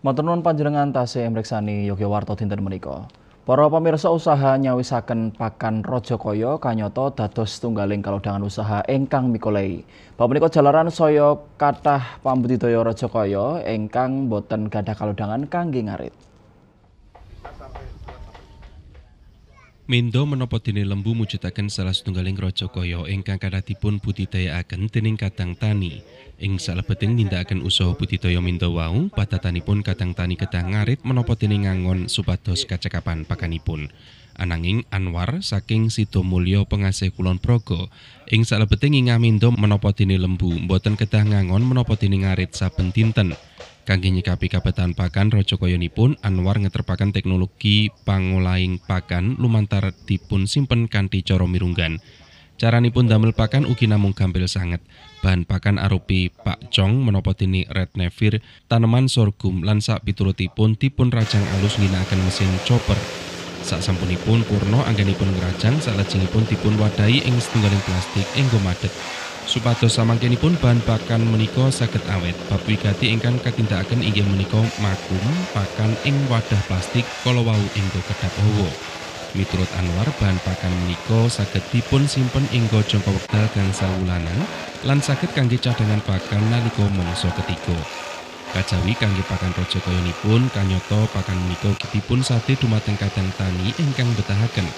Maturnuwun panjenengan tasih mriksani Yogyakarta dinten menika. Para pemirsa usaha nyawisaken pakan Rajakaya kanyata dados tunggaling kalodhangan usaha ingkang mikolei. Bapunika jalaran saya kathah pambudidaya Rajakaya ingkang boten gadah kalodhangan kangge ngarit. Mindo menapa dene lembu mujudaken salah setunggaling raja kaya ingkang kadatipun budidayaaken dening kadang tani. Ing salebeting nindakaken usaha budidaya Mindo wau, padatanipun kadang tani kedah ngarit menapa dene ngangon supados kacekapan pakanipun. Ananging Anwar saking Sido pengasih Kulon Progo, ing salebeting ingami Mindo menapa dene lembu mboten kedah ngangon menapa dene ngarit saben dinten. Kangge nyikapi kabetan pakan raja pun Anwar ngeterpakan teknologi pangolaing pakan lumantar dipun simpen kanthi cara mirunggan. pun damel pakan ugi namung gampil sangat. Bahan pakan arupi Pak menapa dene red nevir, tanaman sorghum lan sak tipun dipun rajang alus ngginakaken mesin chopper. Saat sampunipun purna anggenipun ngrajang salajengipun dipun wadai ing setunggaling plastik enggo madhet. Supados samangkenipun bahan pakan menika saged awet bab wigati ingkang katindakaken inggih menika makum pakan ing wadah plastik kala wau inggo kedap hawa. Miturut Anwar bahan pakan menika saged dipun simpen inggo jangka wekdal gangsal wulanan lan saged kangge cadangan pakan nalika mangsa ketiga. Kajawi kangge pakan raja pun kanyoto pakan menika dipun sate dumateng kadang tani ingkang betahaken.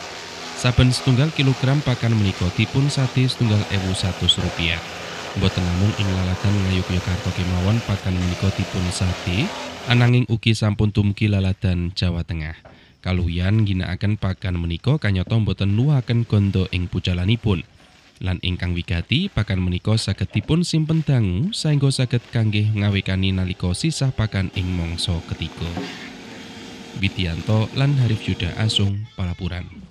Saben setunggal kilogram pakan menikoti pun sate setunggal ewu satu rupiah. Boten namung ing lalatan ngayuk Yogyakarta kemawon pakan menikoti pun sate, ananging ugi sampun tumki lalatan Jawa Tengah. Kaluyan akan pakan menika kanyata boten akan gondo ing pun. Lan ingkang wigati pakan menika saged dipun simpen dangu saengga saged kangge ngawekani nalika sisah pakan ing mangsa ketiga. Bitianto lan Harif Yuda Asung Palapuran.